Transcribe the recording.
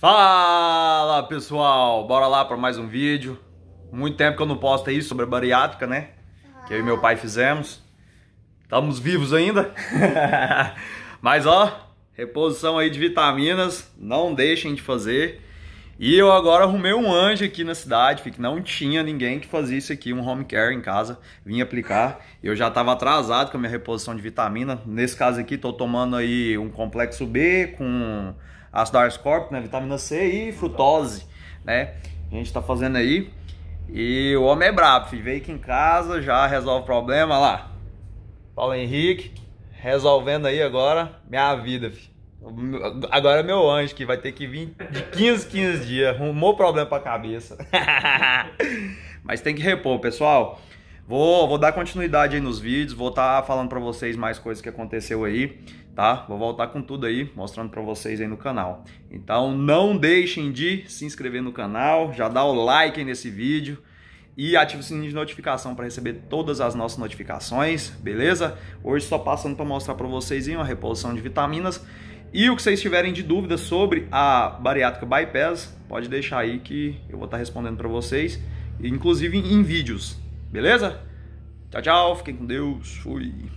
Fala pessoal, bora lá para mais um vídeo. Muito tempo que eu não posto aí sobre a bariátrica, né? Que eu e meu pai fizemos. Estamos vivos ainda. Mas ó, reposição aí de vitaminas, não deixem de fazer. E eu agora arrumei um anjo aqui na cidade, que não tinha ninguém que fazia isso aqui, um home care em casa. Vim aplicar, eu já estava atrasado com a minha reposição de vitamina. Nesse caso aqui, estou tomando aí um complexo B com ácido ascorbic, né, vitamina C e frutose, né? A gente está fazendo aí. E o homem é brabo, filho. Veio aqui em casa, já resolve o problema, Olha lá. Paulo Henrique, resolvendo aí agora minha vida, filho. Agora é meu anjo que vai ter que vir de 15, 15 dias. Arrumou problema pra cabeça. Mas tem que repor, pessoal. Vou, vou dar continuidade aí nos vídeos, vou estar tá falando pra vocês mais coisas que aconteceu aí, tá? Vou voltar com tudo aí, mostrando pra vocês aí no canal. Então não deixem de se inscrever no canal, já dá o like aí nesse vídeo e ativa o sininho de notificação para receber todas as nossas notificações, beleza? Hoje só passando para mostrar para vocês aí uma reposição de vitaminas e o que vocês tiverem de dúvida sobre a bariátrica bypass, pode deixar aí que eu vou estar tá respondendo para vocês, inclusive em vídeos, beleza? Tchau, tchau, fiquem com Deus, fui!